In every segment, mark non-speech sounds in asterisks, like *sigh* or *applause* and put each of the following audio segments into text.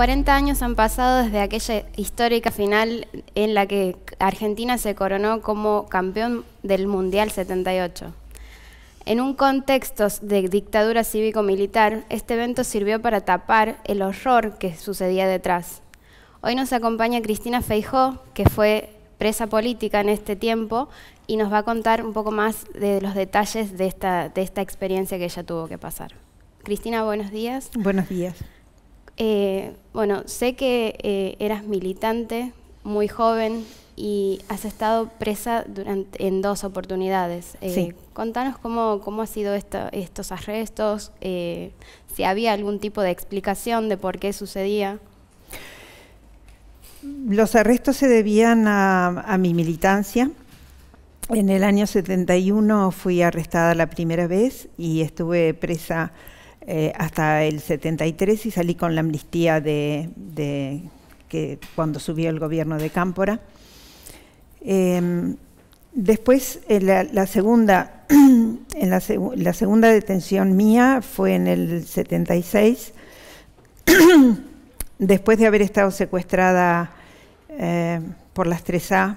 40 años han pasado desde aquella histórica final en la que Argentina se coronó como campeón del Mundial 78. En un contexto de dictadura cívico-militar, este evento sirvió para tapar el horror que sucedía detrás. Hoy nos acompaña Cristina Feijó, que fue presa política en este tiempo y nos va a contar un poco más de los detalles de esta, de esta experiencia que ella tuvo que pasar. Cristina, buenos días. Buenos días. Eh, bueno, sé que eh, eras militante muy joven y has estado presa en dos oportunidades. Eh, contanos cómo, cómo han sido estos arrestos, si había algún tipo de explicación de por qué sucedía. Los arrestos se debían a, a mi militancia. En el año 71 fui arrestada la primera vez y estuve presa eh, hasta el 73 y salí con la amnistía de, que cuando subió el gobierno de Cámpora. Em, después, la, segunda, *clears throat* en la, la, segunda detención mía fue en el 76, *clears throat* después de haber estado secuestrada eh, por las 3A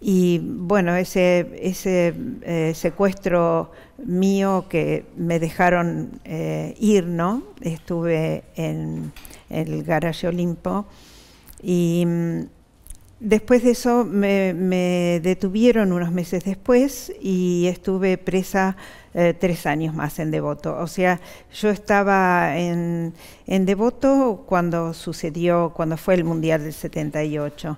y bueno, ese, ese eh, secuestro mío que me dejaron eh, ir, ¿no? Estuve en el garage Olimpo y mm, después de eso me, detuvieron unos meses después y estuve presa eh, tres años más en Devoto. O sea, yo estaba en, en Devoto cuando sucedió, cuando fue el Mundial del 78.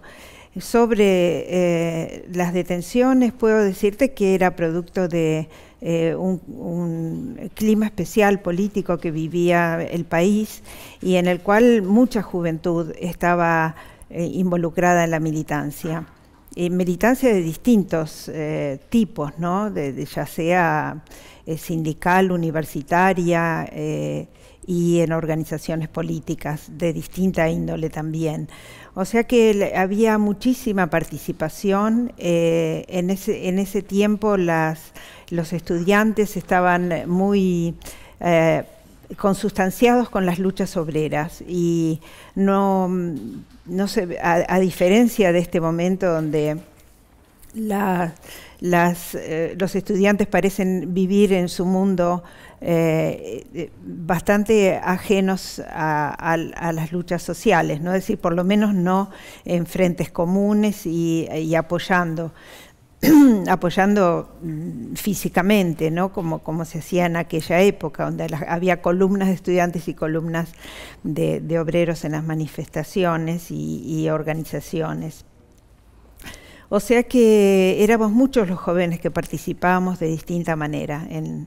Sobre eh, las detenciones, puedo decirte que era producto de eh, un, clima especial político que vivía el país y en el cual mucha juventud estaba eh, involucrada en la militancia. militancia de distintos tipos, ¿no? ya sea sindical, universitaria y en organizaciones políticas de distinta índole también. O sea que había muchísima participación. Eh, en, ese, en ese tiempo los estudiantes estaban muy... Eh, consustanciados con las luchas obreras y no, no se, a, diferencia de este momento donde las eh, los estudiantes parecen vivir en su mundo eh, eh, bastante ajenos a, las luchas sociales, ¿no? es decir, por lo menos no en frentes comunes y, apoyando *clears throat* apoyando mm, físicamente, ¿no? Como, se hacía en aquella época, donde había columnas de estudiantes y columnas de, obreros en las manifestaciones y organizaciones. O sea que éramos muchos los jóvenes que participábamos de distinta manera en,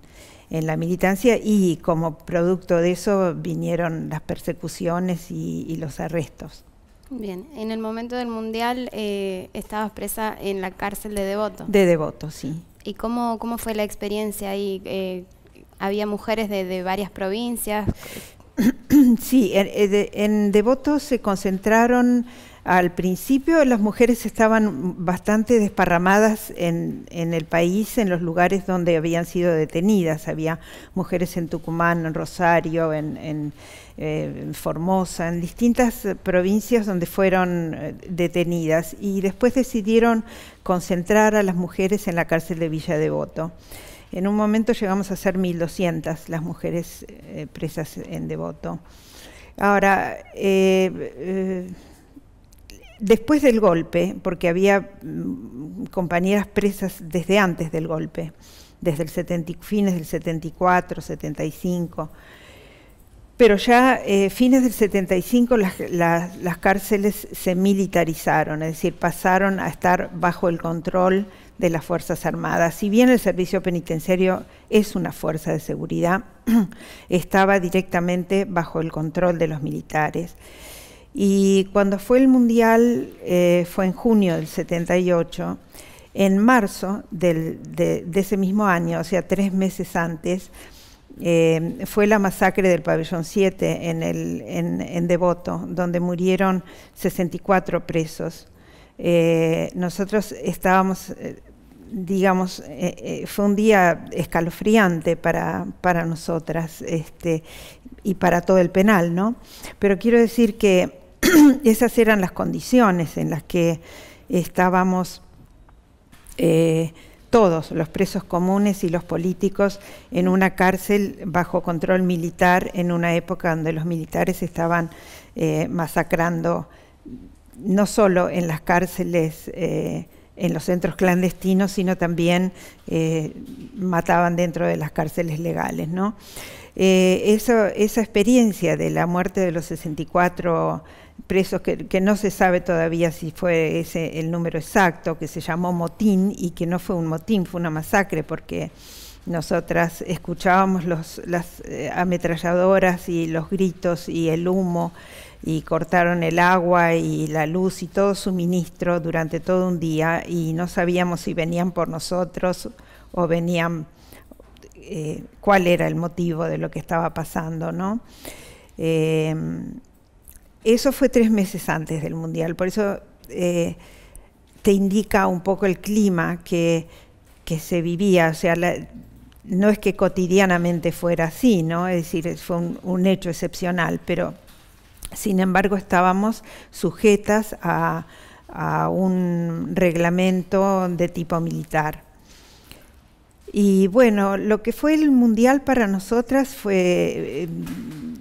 la militancia y como producto de eso vinieron las persecuciones y, los arrestos. Bien, en el momento del Mundial eh, estabas presa en la cárcel de Devoto. De Devoto, sí. ¿Y cómo, cómo fue la experiencia ahí? Eh, ¿Había mujeres de, varias provincias? *coughs* Sí, en, eh, en, Devoto se concentraron al principio las mujeres estaban bastante desparramadas en, el país, en los lugares donde habían sido detenidas. Había mujeres en Tucumán, en Rosario, en, eh, Formosa, en distintas provincias donde fueron eh, detenidas. Y después decidieron concentrar a las mujeres en la cárcel de Villa Devoto. En un momento llegamos a ser 1.200 las mujeres eh, presas en Devoto. Ahora, después del golpe, porque había mm, compañeras presas desde antes del golpe, desde el fines del 74, 75, pero ya eh, fines del 75 las, cárceles se militarizaron, es decir, pasaron a estar bajo el control de las Fuerzas Armadas. Si bien el servicio penitenciario es una fuerza de seguridad, *clears throat* estaba directamente bajo el control de los militares. Y cuando fue el Mundial, eh, fue en junio del 78, en marzo de, ese mismo año, o sea, tres meses antes, eh, fue la masacre del pabellón 7 en, el, Devoto, donde murieron 64 presos. Eh, nosotros estábamos, digamos, fue un día escalofriante para, para nosotras este, y para todo el penal, ¿no? Pero quiero decir que *clears throat* esas eran las condiciones en las que estábamos eh, todos los presos comunes y los políticos en una cárcel bajo control militar en una época donde los militares estaban eh, masacrando no solo en las cárceles, eh, en los centros clandestinos, sino también mataban dentro de las cárceles legales. esa experiencia de la muerte de los 64 presos que, no se sabe todavía si fue ese el número exacto, que se llamó motín y que no fue un motín, fue una masacre porque nosotras escuchábamos los, las eh, ametralladoras y los gritos y el humo y cortaron el agua y la luz y todo suministro durante todo un día y no sabíamos si venían por nosotros o venían eh, cuál era el motivo de lo que estaba pasando, ¿no? Eh, eso fue tres meses antes del Mundial, por eso eh, te indica un poco el clima que, se vivía, o sea, no es que cotidianamente fuera así, ¿no? Es decir, fue un, un hecho excepcional, pero sin embargo estábamos sujetas a un reglamento de tipo militar. Y bueno, lo que fue el Mundial para nosotras fue eh,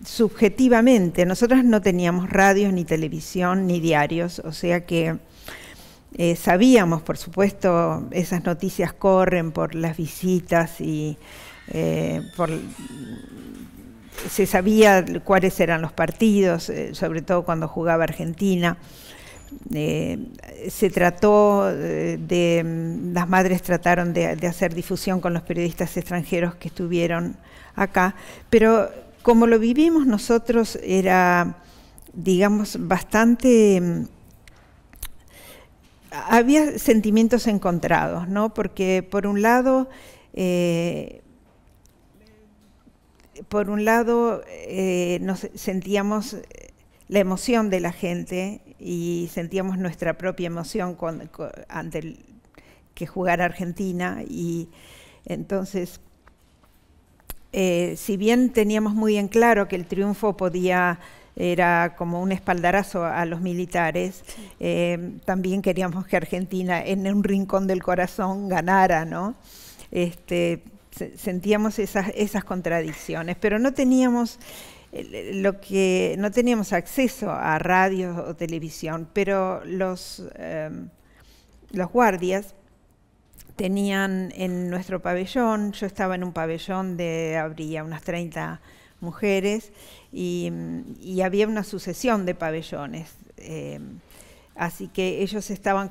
subjetivamente. Nosotras no teníamos radios, ni televisión, ni diarios, o sea que eh, sabíamos, por supuesto, esas noticias corren por las visitas y eh, se sabía cuáles eran los partidos, sobre todo cuando jugaba Argentina. Eh, se trató eh, de, mm, las madres trataron de, hacer difusión con los periodistas extranjeros que estuvieron acá, pero como lo vivimos nosotros era, digamos, bastante... Mm, había sentimientos encontrados, ¿no? Porque por un lado... Eh, por un lado, nos sentíamos la emoción de la gente y sentíamos nuestra propia emoción ante que jugara Argentina y entonces, eh, si bien teníamos muy en claro que el triunfo podía era como un espaldarazo a los militares. Eh, también queríamos que Argentina, en un rincón del corazón, ganara, ¿no? Este, sentíamos esas, esas contradicciones, pero no teníamos lo que no teníamos acceso a radio o televisión, pero los, em, los guardias tenían en nuestro pabellón, yo estaba en un pabellón de, habría unas 30 mujeres, y, había una sucesión de pabellones. Em, así que ellos estaban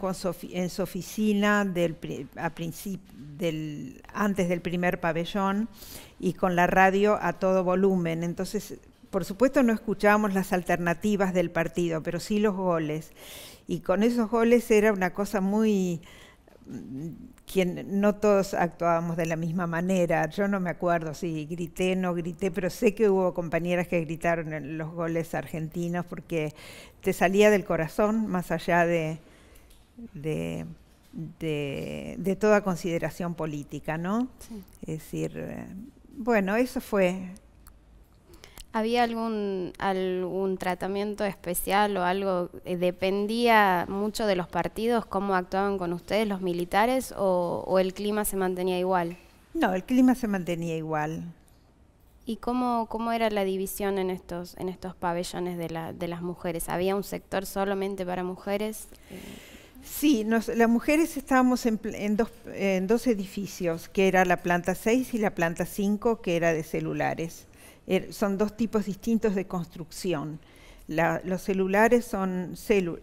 en su oficina antes del primer pabellón y con la radio a todo volumen. Entonces por supuesto no escuchábamos las alternativas del partido, pero sí los goles. Y con esos goles era una cosa muy mm, quien no todos actuábamos de la misma manera. Yo no me acuerdo si grité, no grité, pero sé que hubo compañeras que gritaron en los goles argentinos porque te salía del corazón más allá de, de, toda consideración política, ¿no? Es decir, eh, bueno, eso fue ¿Había algún, algún tratamiento especial o algo? Eh, ¿Dependía mucho de los partidos cómo actuaban con ustedes los militares o, el clima se mantenía igual? No, el clima se mantenía igual. ¿Y cómo, cómo era la división en estos, en estos pabellones de, de las mujeres? ¿Había un sector solamente para mujeres? Sí, las mujeres estábamos en, dos, en dos edificios, que era la planta 6 y la planta 5, que era de celulares. Eh, son dos tipos distintos de construcción. los celulares son,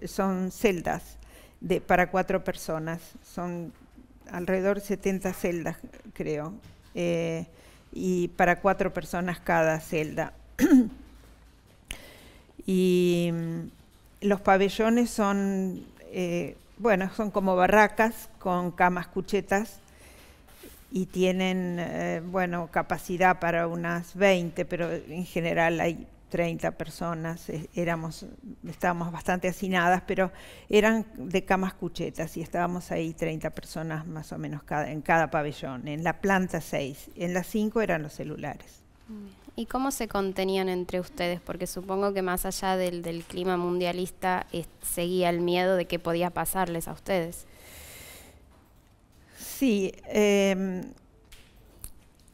son celdas para cuatro personas, son alrededor de 70 celdas, creo, eh, y para cuatro personas cada celda. *clears throat* y mm, los pabellones son, eh, bueno, son como barracas con camas cuchetas y tienen, eh, bueno, capacidad para unas 20, pero en general hay 30 personas, eh, éramos, estábamos bastante hacinadas, pero eran de camas cuchetas y estábamos ahí 30 personas más o menos en cada pabellón, en la planta 6, en la 5 eran los celulares. ¿Y cómo se contenían entre ustedes? Porque supongo que más allá del, del clima mundialista seguía el miedo de que podía pasarles a ustedes. Sí, eh,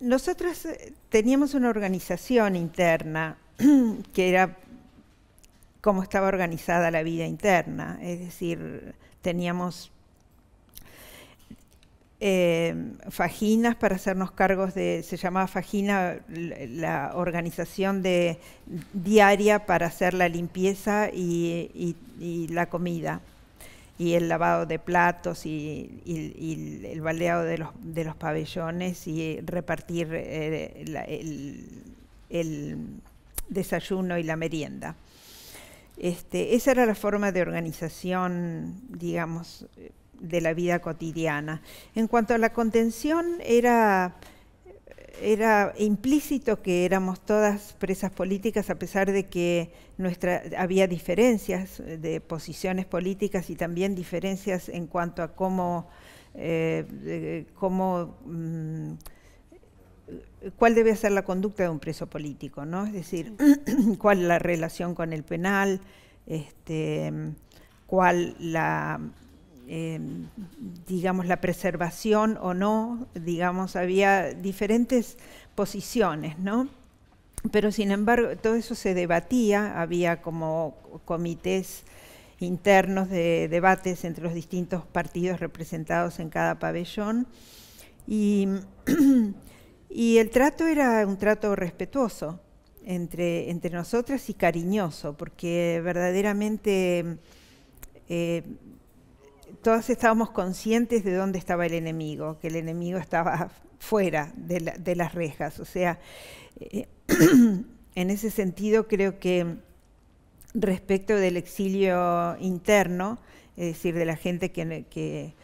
nosotros eh, teníamos una organización interna *clears throat* que era cómo estaba organizada la vida interna, es decir, teníamos eh, faginas para hacernos cargos de, se llamaba fagina la organización de, diaria para hacer la limpieza y la comida y el lavado de platos y, el baldeado de los, pabellones y eh, repartir eh, el, desayuno y la merienda. Este, esa era la forma de organización, digamos, de la vida cotidiana. En cuanto a la contención, era era implícito que éramos todas presas políticas, a pesar de que nuestra, había diferencias de posiciones políticas y también diferencias en cuanto a cómo, eh, cómo mm, cuál debe ser la conducta de un preso político, ¿no? Es decir, *clears throat* cuál la relación con el penal, este, cuál la eh, digamos, la preservación o no, digamos, había diferentes posiciones, ¿no? Pero sin embargo, todo eso se debatía, había como comités internos de debates entre los distintos partidos representados en cada pabellón. Y, *clears throat* el trato era un trato respetuoso entre, entre nosotras y cariñoso, porque verdaderamente eh, todos estábamos conscientes de dónde estaba el enemigo, que el enemigo estaba fuera de, las rejas. O sea, eh, *clears throat* en ese sentido creo que respecto del exilio interno, es decir, de la gente que,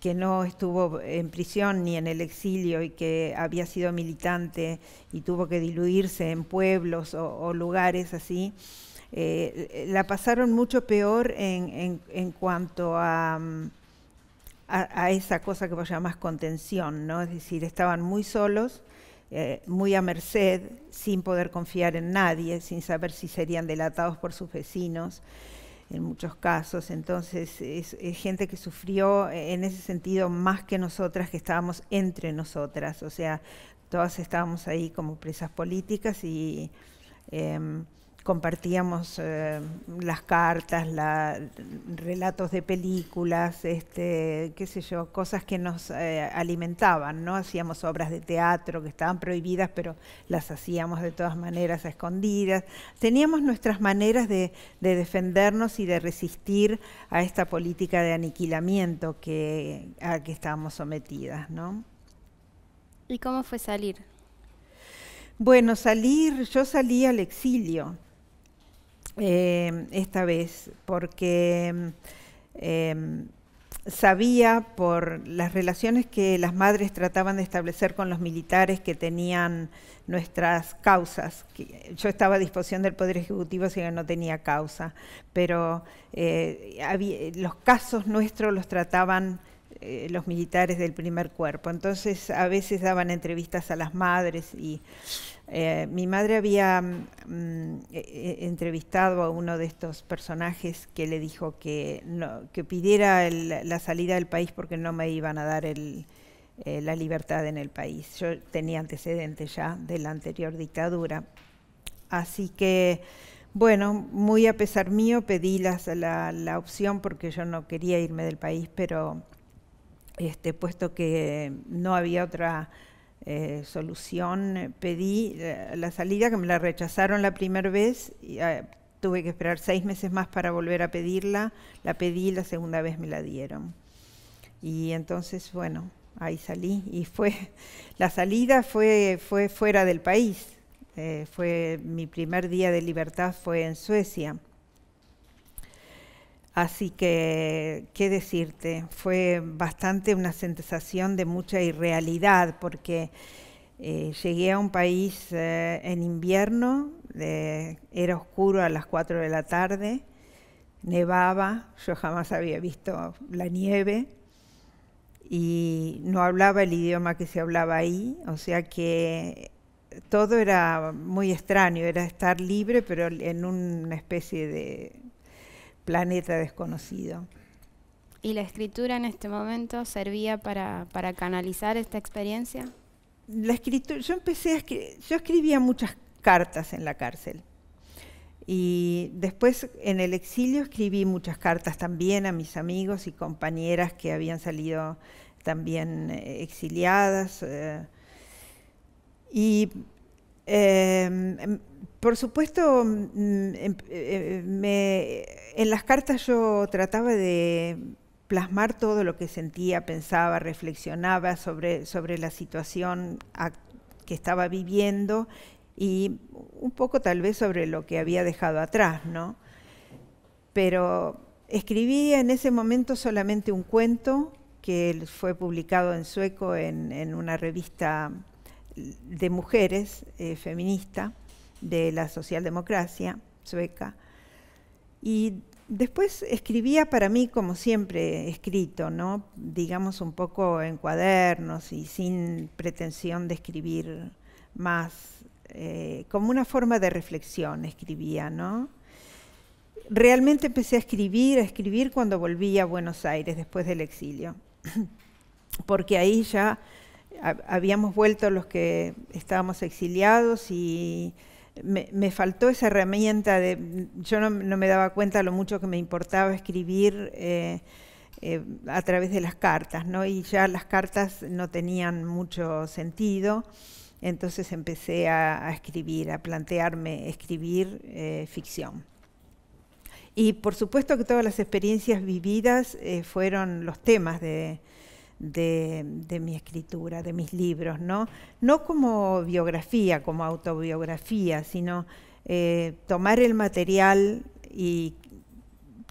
que, no estuvo en prisión ni en el exilio y que había sido militante y tuvo que diluirse en pueblos o lugares así, eh, la pasaron mucho peor en, en, cuanto mm, a, a, esa cosa que vos llamás contención, ¿no? Es decir, estaban muy solos, eh, muy a merced, sin poder confiar en nadie, sin saber si serían delatados por sus vecinos en muchos casos. Entonces, es, gente que sufrió eh, en ese sentido más que nosotras, que estábamos entre nosotras. O sea, todas estábamos ahí como presas políticas y em, compartíamos eh, las cartas, la, relatos de películas, este, qué sé yo, cosas que nos eh, alimentaban, ¿no? Hacíamos obras de teatro que estaban prohibidas, pero las hacíamos de todas maneras a escondidas. Teníamos nuestras maneras de, defendernos y de resistir a esta política de aniquilamiento que, a que estábamos sometidas, ¿no? ¿Y cómo fue salir? Bueno, salir, yo salí al exilio. Eh, esta vez, porque em, sabía por las relaciones que las madres trataban de establecer con los militares que tenían nuestras causas. Yo estaba a disposición del Poder Ejecutivo, si no tenía causa, pero eh, los casos nuestros los trataban eh, los militares del primer cuerpo. Entonces a veces daban entrevistas a las madres y eh, mi madre había mm, eh, eh, entrevistado a uno de estos personajes que le dijo que, que pidiera la salida del país porque no me iban a dar la libertad en el país. Yo tenía antecedentes ya de la anterior dictadura. Así que, bueno, muy a pesar mío pedí la, la, opción porque yo no quería irme del país, pero este, puesto que no había otra eh, solución eh, pedí eh, la salida, que me la rechazaron la primera vez, y, tuve que esperar seis meses más para volver a pedirla, la pedí, la segunda vez me la dieron. Y entonces, bueno, ahí salí y fue, *laughs* la salida fue, fue fuera del país, fue mi primer día de libertad fue en Suecia. Así que, ¿qué decirte? Fue bastante una sensación de mucha irrealidad porque eh, llegué a un país eh, en invierno, era oscuro a las 4 de la tarde, nevaba, yo jamás había visto la nieve y no hablaba el idioma que se hablaba ahí, o sea que todo era muy extraño, era estar libre pero en una especie de planeta desconocido. ¿Y la escritura en este momento servía para, canalizar esta experiencia? La escritura, yo empecé a escribir yo escribía muchas cartas en la cárcel. Y después en el exilio escribí muchas cartas también a mis amigos y compañeras que habían salido también eh, exiliadas. Eh. y em, em, por supuesto, mm, em, eh, eh, en las cartas yo trataba de plasmar todo lo que sentía, pensaba, reflexionaba sobre, la situación que estaba viviendo y un poco tal vez sobre lo que había dejado atrás, ¿no? Pero escribí en ese momento solamente un cuento que fue publicado en sueco en, una revista de mujeres eh, feminista de la socialdemocracia sueca. Y después escribía para mí, como siempre he escrito, ¿no? digamos un poco en cuadernos y sin pretensión de escribir más, eh, como una forma de reflexión escribía, ¿no? Realmente empecé a escribir, a escribir cuando volví a Buenos Aires después del exilio, *clears throat* porque ahí ya habíamos vuelto los que estábamos exiliados y me, faltó esa herramienta de, yo no, me daba cuenta lo mucho que me importaba escribir eh, eh, a través de las cartas, ¿no? Y ya las cartas no tenían mucho sentido, entonces empecé a, escribir, a plantearme escribir eh, ficción. Y por supuesto que todas las experiencias vividas fueron los temas de, de, mi escritura, de mis libros, ¿no? No como biografía, como autobiografía, sino eh, tomar el material y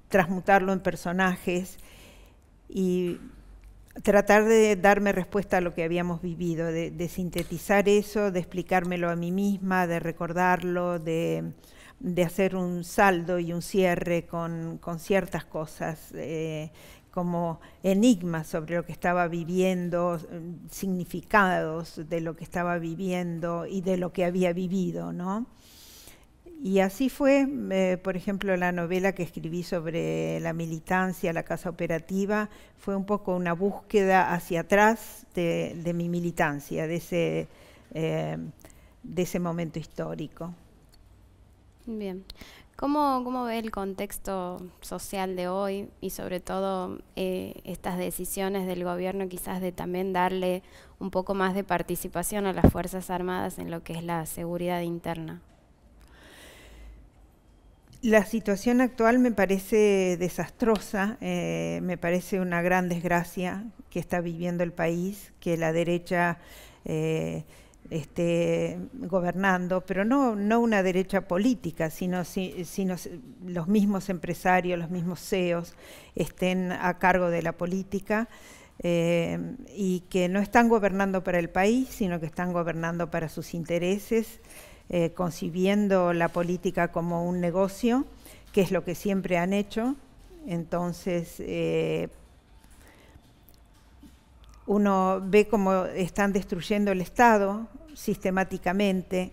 transmutarlo en personajes y tratar de darme respuesta a lo que habíamos vivido, de, sintetizar eso, de explicármelo a mí misma, de recordarlo, de, hacer un saldo y un cierre con, ciertas cosas eh, como enigmas sobre lo que estaba viviendo, mm, significados de lo que estaba viviendo y de lo que había vivido, ¿no? Y así fue, eh, por ejemplo, la novela que escribí sobre la militancia, la casa operativa, fue un poco una búsqueda hacia atrás de, mi militancia, de ese, eh, de ese momento histórico. Bien. ¿Cómo, ve el contexto social de hoy y sobre todo eh, estas decisiones del gobierno quizás de también darle un poco más de participación a las Fuerzas Armadas en lo que es la seguridad interna? La situación actual me parece desastrosa, eh, me parece una gran desgracia que está viviendo el país, que la derecha... Eh, este, gobernando, pero no, no una derecha política, sino, los mismos empresarios, los mismos CEOs estén a cargo de la política. Eh, y que no están gobernando para el país, sino que están gobernando para sus intereses, eh, concibiendo la política como un negocio, que es lo que siempre han hecho. Entonces, eh, uno ve cómo están destruyendo el Estado, sistemáticamente,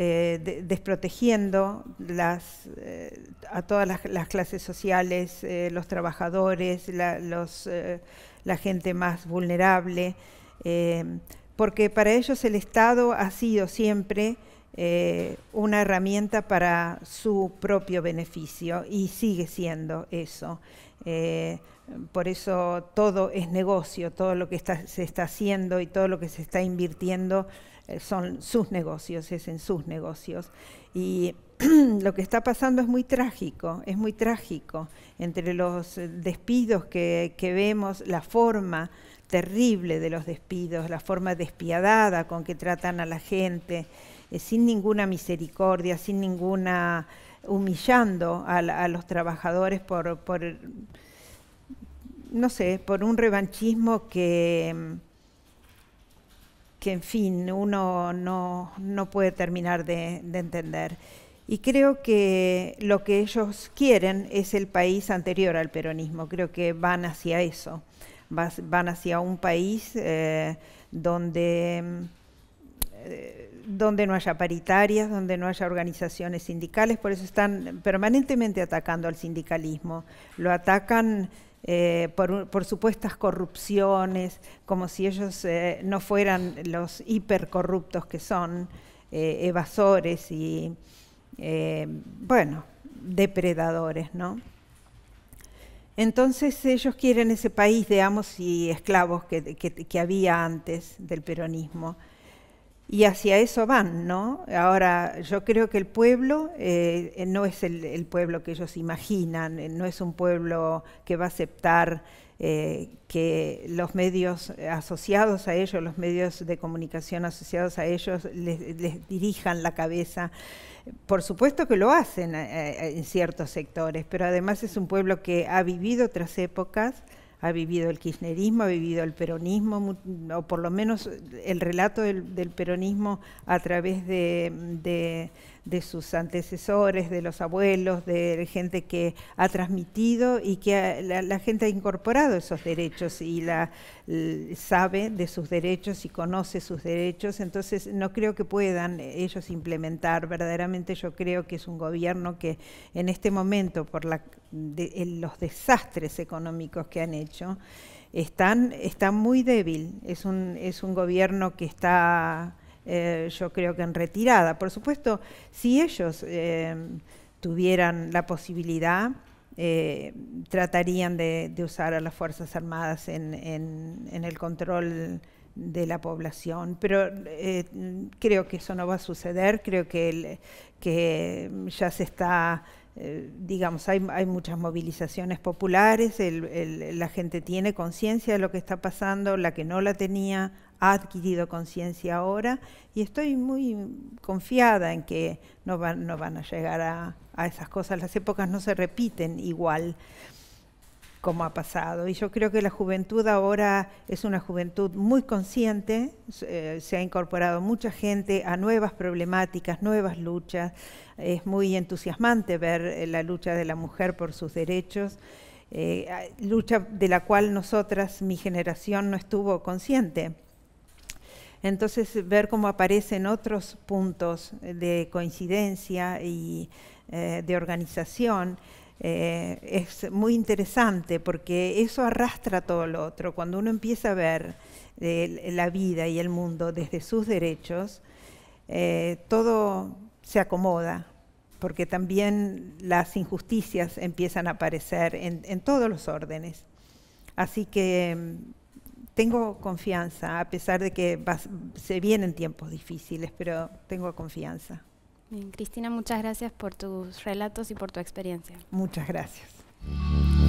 eh, desprotegiendo las, eh, a todas las, clases sociales, eh, los trabajadores, la, gente más vulnerable, porque para ellos el Estado ha sido siempre una herramienta para su propio beneficio y sigue siendo eso. Eh, por eso todo es negocio, todo lo que se está haciendo y todo lo que se está invirtiendo eh, son sus negocios, es en sus negocios. Y *clears throat* lo que está pasando es muy trágico, es muy trágico. Entre los eh, despidos que, vemos, la forma terrible de los despidos, la forma despiadada con que tratan a la gente, sin ninguna misericordia, sin ninguna humillando a, los trabajadores por, no sé, por un revanchismo que, que en fin, uno no, puede terminar de, entender. Y creo que lo que ellos quieren es el país anterior al peronismo, creo que van hacia eso, van hacia un país eh, donde eh, donde no haya paritarias, donde no haya organizaciones sindicales, por eso están permanentemente atacando al sindicalismo. Lo atacan eh, por, supuestas corrupciones, como si ellos eh, no fueran los hipercorruptos que son, evasores y, bueno, depredadores, ¿no? Entonces ellos quieren ese país de amos y esclavos que había antes del peronismo. Y hacia eso van, ¿no? Ahora, yo creo que el pueblo eh, no es el, pueblo que ellos imaginan, eh, no es un pueblo que va a aceptar eh, que los medios asociados a ellos, los medios de comunicación asociados a ellos, les, dirijan la cabeza. Por supuesto que lo hacen en ciertos sectores, pero además es un pueblo que ha vivido otras épocas ha vivido el kirchnerismo, ha vivido el peronismo, o por lo menos el relato del, peronismo a través de de sus antecesores, de los abuelos, de gente que ha transmitido y que la, gente ha incorporado esos derechos y la, sabe de sus derechos y conoce sus derechos. Entonces no creo que puedan ellos implementar. Verdaderamente yo creo que es un gobierno que en este momento, por la, los desastres económicos que han hecho, están, está muy débil. Es un, es un gobierno que está eh, yo creo que en retirada. Por supuesto, si ellos eh, tuvieran la posibilidad, eh, tratarían de, usar a las Fuerzas Armadas en, el control de la población, pero creo que eso no va a suceder, creo que, ya se está, digamos, hay, muchas movilizaciones populares, la gente tiene conciencia de lo que está pasando, la que no la tenía ha adquirido conciencia ahora y estoy muy confiada en que no van, no van a llegar a, esas cosas. Las épocas no se repiten igual como ha pasado. Y yo creo que la juventud ahora es una juventud muy consciente, eh, se ha incorporado mucha gente a nuevas problemáticas, nuevas luchas. Es muy entusiasmante ver eh, la lucha de la mujer por sus derechos. Eh, lucha de la cual nosotras, mi generación, no estuvo consciente entonces, ver cómo aparecen otros puntos de coincidencia y eh, de organización eh, es muy interesante porque eso arrastra todo lo otro. Cuando uno empieza a ver eh, la vida y el mundo desde sus derechos, todo se acomoda, porque también las injusticias empiezan a aparecer en, en todos los órdenes. Así que tengo confianza, a pesar de que se vienen tiempos difíciles, pero tengo confianza. Cristina, muchas gracias por tus relatos y por tu experiencia. Muchas gracias.